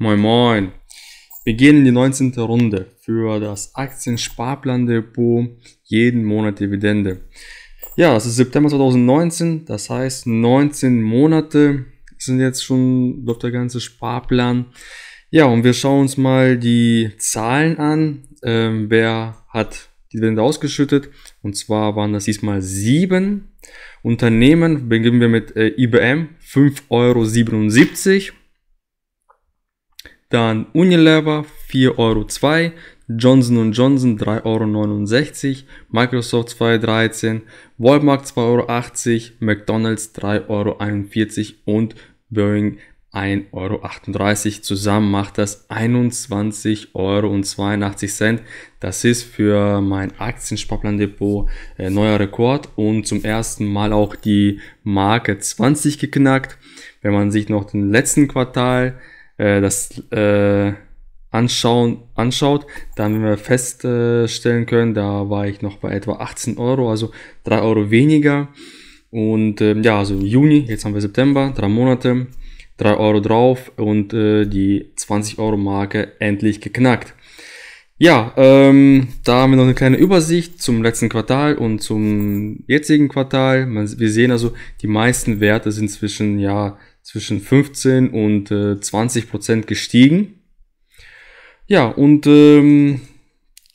Moin Moin. Wir gehen in die 19. Runde für das Aktiensparplan-Depot jeden Monat Dividende. Ja, es ist September 2019, das heißt 19 Monate sind jetzt schon, läuft der ganze Sparplan. Ja, und wir schauen uns mal die Zahlen an. Ähm, wer hat die Dividende ausgeschüttet? Und zwar waren das diesmal sieben Unternehmen. Beginnen wir mit äh, IBM, 5,77 Euro. Dann Unilever 4,02 Euro, Johnson Johnson 3,69 Euro, Microsoft 2,13, Euro. Walmart 2,80 Euro, McDonalds 3,41 Euro und Boeing 1,38 Euro. Zusammen macht das 21,82 Euro. Das ist für mein Aktiensparplandepot depot äh, neuer Rekord und zum ersten Mal auch die Marke 20 geknackt. Wenn man sich noch den letzten Quartal äh, das äh, anschauen, anschaut, dann werden wir feststellen können, da war ich noch bei etwa 18 Euro, also 3 Euro weniger. Und ähm, ja, also Juni, jetzt haben wir September, drei Monate, 3 Euro drauf und äh, die 20 Euro Marke endlich geknackt. Ja, ähm, da haben wir noch eine kleine Übersicht zum letzten Quartal und zum jetzigen Quartal. Man, wir sehen also, die meisten Werte sind zwischen ja zwischen 15 und äh, 20 Prozent gestiegen. Ja, und ähm,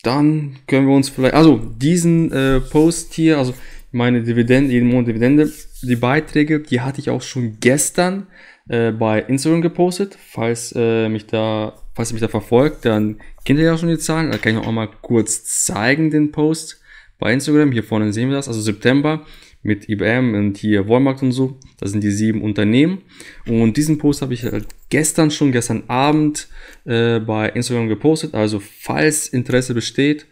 dann können wir uns vielleicht, also diesen äh, Post hier, also meine Dividende, jeden Monat Dividende, die Beiträge, die hatte ich auch schon gestern äh, bei Instagram gepostet. Falls äh, mich da, falls ihr mich da verfolgt, dann kennt ihr ja auch schon die Zahlen. Da kann ich auch mal kurz zeigen den Post bei Instagram. Hier vorne sehen wir das, also September mit IBM und hier Walmart und so. Das sind die sieben Unternehmen. Und diesen Post habe ich halt gestern schon, gestern Abend äh, bei Instagram gepostet. Also falls Interesse besteht,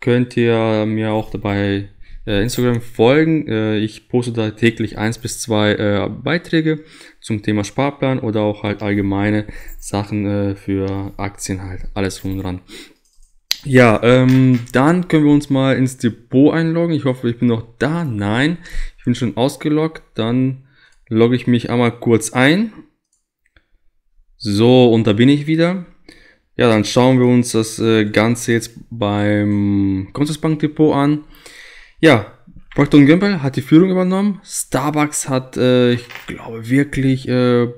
könnt ihr mir auch dabei äh, Instagram folgen. Äh, ich poste da täglich eins bis zwei äh, Beiträge zum Thema Sparplan oder auch halt allgemeine Sachen äh, für Aktien halt. Alles drum und dran. Ja, ähm, dann können wir uns mal ins Depot einloggen. Ich hoffe, ich bin noch da. Nein, ich bin schon ausgeloggt. Dann logge ich mich einmal kurz ein. So, und da bin ich wieder. Ja, dann schauen wir uns das äh, Ganze jetzt beim Commerzbank Depot an. Ja, Procter Gamble hat die Führung übernommen. Starbucks hat, äh, ich glaube wirklich äh,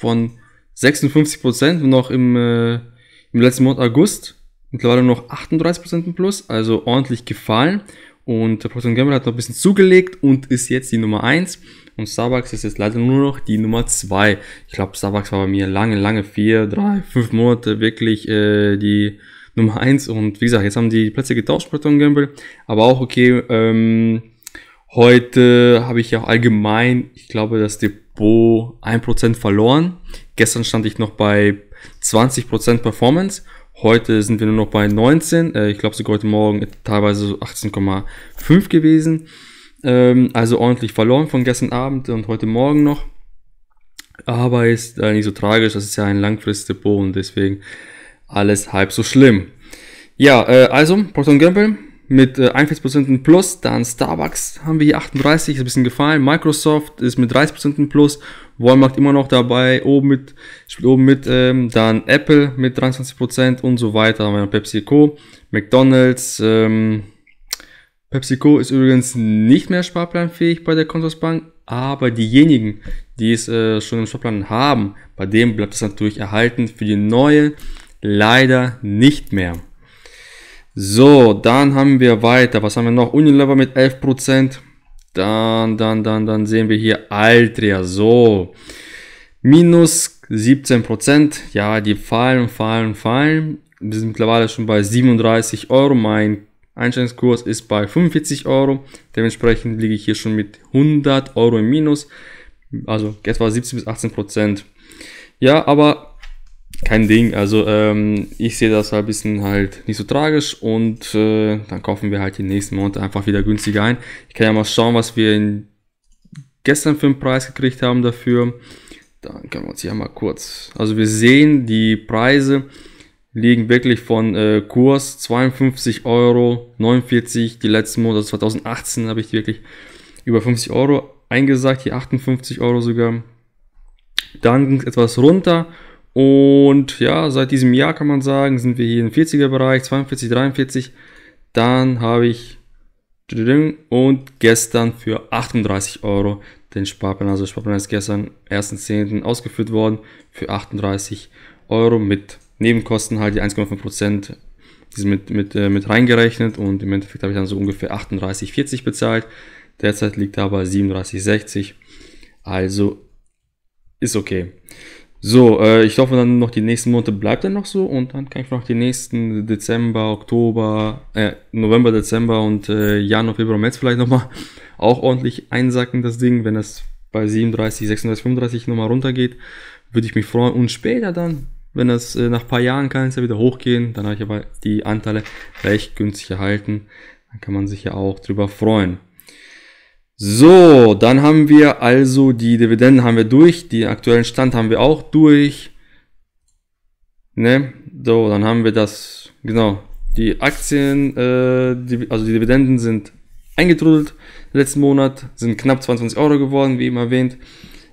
von 56 noch im, äh, im letzten Monat August mittlerweile noch 38% im Plus, also ordentlich gefallen. Und der Procter Gamble hat noch ein bisschen zugelegt und ist jetzt die Nummer 1. Und Starbucks ist jetzt leider nur noch die Nummer 2. Ich glaube, Starbucks war bei mir lange, lange, 4, 3, 5 Monate wirklich äh, die Nummer 1. Und wie gesagt, jetzt haben die Plätze getauscht, Procter Gamble. Aber auch okay, ähm, heute habe ich ja allgemein, ich glaube, das Depot 1% verloren. Gestern stand ich noch bei 20% Performance. Heute sind wir nur noch bei 19. Äh, ich glaube sogar heute Morgen teilweise so 18,5 gewesen. Ähm, also ordentlich verloren von gestern Abend und heute Morgen noch. Aber ist äh, nicht so tragisch. Das ist ja ein Langfristdepot und deswegen alles halb so schlimm. Ja, äh, also Proton Gamble mit äh, 41% plus, dann Starbucks haben wir hier 38, ist ein bisschen gefallen, Microsoft ist mit 30% plus, Walmart immer noch dabei, oben mit, spielt oben mit, ähm, dann Apple mit 23% und so weiter, haben wir PepsiCo, McDonalds, ähm, PepsiCo ist übrigens nicht mehr sparplanfähig bei der Kontorsbank, aber diejenigen, die es äh, schon im Sparplan haben, bei dem bleibt es natürlich erhalten, für die neue leider nicht mehr. So, dann haben wir weiter. Was haben wir noch? Unilever mit 11%. Dann, dann, dann, dann sehen wir hier Altria. So, minus 17%. Ja, die fallen, fallen, fallen. Wir sind mittlerweile schon bei 37 Euro. Mein Einstellungskurs ist bei 45 Euro. Dementsprechend liege ich hier schon mit 100 Euro im Minus. Also etwa 17 bis 18 Ja, aber kein Ding, also ähm, ich sehe das halt ein bisschen halt nicht so tragisch und äh, dann kaufen wir halt den nächsten Monat einfach wieder günstiger ein. Ich kann ja mal schauen, was wir in, gestern für einen Preis gekriegt haben dafür. Dann können wir uns hier mal kurz. Also wir sehen, die Preise liegen wirklich von äh, Kurs 52,49 Euro, die letzten Monate, also 2018 habe ich wirklich über 50 Euro eingesagt, hier 58 Euro sogar. Dann ging es etwas runter und ja, seit diesem Jahr kann man sagen, sind wir hier im 40er-Bereich, 42, 43. Dann habe ich und gestern für 38 Euro den Sparplan, also Sparplan ist gestern 1.10. ausgeführt worden für 38 Euro mit Nebenkosten halt die 1,5 Prozent die sind mit, mit, äh, mit reingerechnet und im Endeffekt habe ich dann so ungefähr 38,40 bezahlt. Derzeit liegt er bei 37,60. Also ist okay. So, äh, ich hoffe dann noch die nächsten Monate bleibt dann noch so und dann kann ich noch die nächsten Dezember, Oktober, äh, November, Dezember und äh, Januar, Februar, März vielleicht nochmal auch ordentlich einsacken, das Ding, wenn das bei 37, 36, 35 nochmal runtergeht, würde ich mich freuen. Und später dann, wenn das äh, nach ein paar Jahren kann es ja wieder hochgehen, dann habe ich aber die Anteile recht günstig erhalten. Dann kann man sich ja auch drüber freuen. So, dann haben wir also die Dividenden haben wir durch, den aktuellen Stand haben wir auch durch. Ne? So, dann haben wir das, genau, die Aktien, äh, die, also die Dividenden sind eingetrudelt letzten Monat, sind knapp 22 Euro geworden, wie eben erwähnt,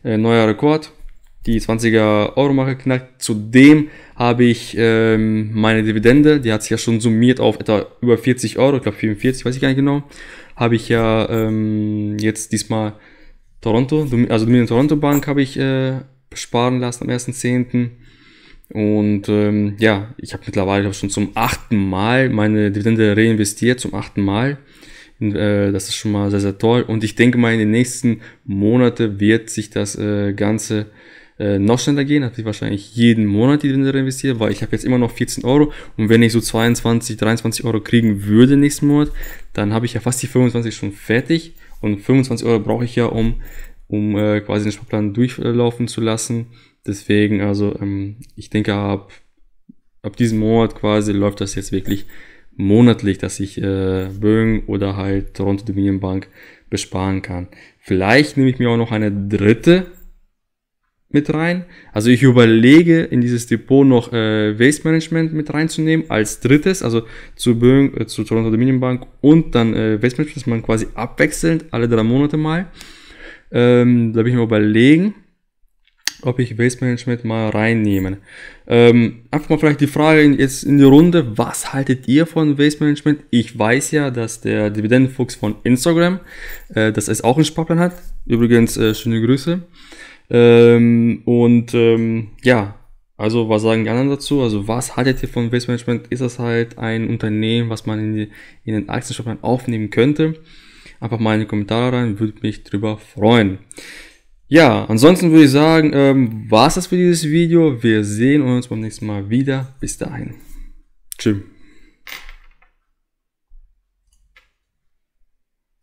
äh, neuer Rekord. Die 20er Euro-Marke knackt. Zudem habe ich ähm, meine Dividende, die hat sich ja schon summiert auf etwa über 40 Euro, ich glaube 44, weiß ich gar nicht genau, habe ich ja ähm, jetzt diesmal Toronto, also die Toronto Bank habe ich äh, sparen lassen am 1.10. Und ähm, ja, ich habe mittlerweile glaub, schon zum achten Mal meine Dividende reinvestiert, zum achten Mal. Äh, das ist schon mal sehr, sehr toll. Und ich denke mal, in den nächsten Monaten wird sich das äh, Ganze äh, noch schneller gehen, hatte ich wahrscheinlich jeden Monat die drin investiert, weil ich habe jetzt immer noch 14 Euro und wenn ich so 22, 23 Euro kriegen würde nächsten Monat, dann habe ich ja fast die 25 schon fertig und 25 Euro brauche ich ja, um, um äh, quasi den Sparplan durchlaufen zu lassen. Deswegen, also ähm, ich denke, ab, ab diesem Monat quasi läuft das jetzt wirklich monatlich, dass ich äh, Bögen oder halt Toronto Dominion Bank besparen kann. Vielleicht nehme ich mir auch noch eine dritte mit rein. Also ich überlege, in dieses Depot noch äh, Waste Management mit reinzunehmen als drittes, also zu, Böing, äh, zu Toronto Dominion Bank und dann äh, Waste Management, dass man quasi abwechselnd alle drei Monate mal. Ähm, da bin ich mir überlegen, ob ich Waste Management mal reinnehme. Ähm, einfach mal vielleicht die Frage jetzt in die Runde, was haltet ihr von Waste Management? Ich weiß ja, dass der Dividendenfuchs von Instagram, äh, das ist auch einen Sparplan hat. Übrigens, äh, schöne Grüße. Ähm, und ähm, ja, also was sagen die anderen dazu? Also was haltet ihr von Waste Management? Ist das halt ein Unternehmen, was man in, die, in den Aktienshop aufnehmen könnte? Einfach mal in die Kommentare rein, würde mich drüber freuen. Ja, ansonsten würde ich sagen, ähm, war es das für dieses Video. Wir sehen uns beim nächsten Mal wieder. Bis dahin. Tschüss.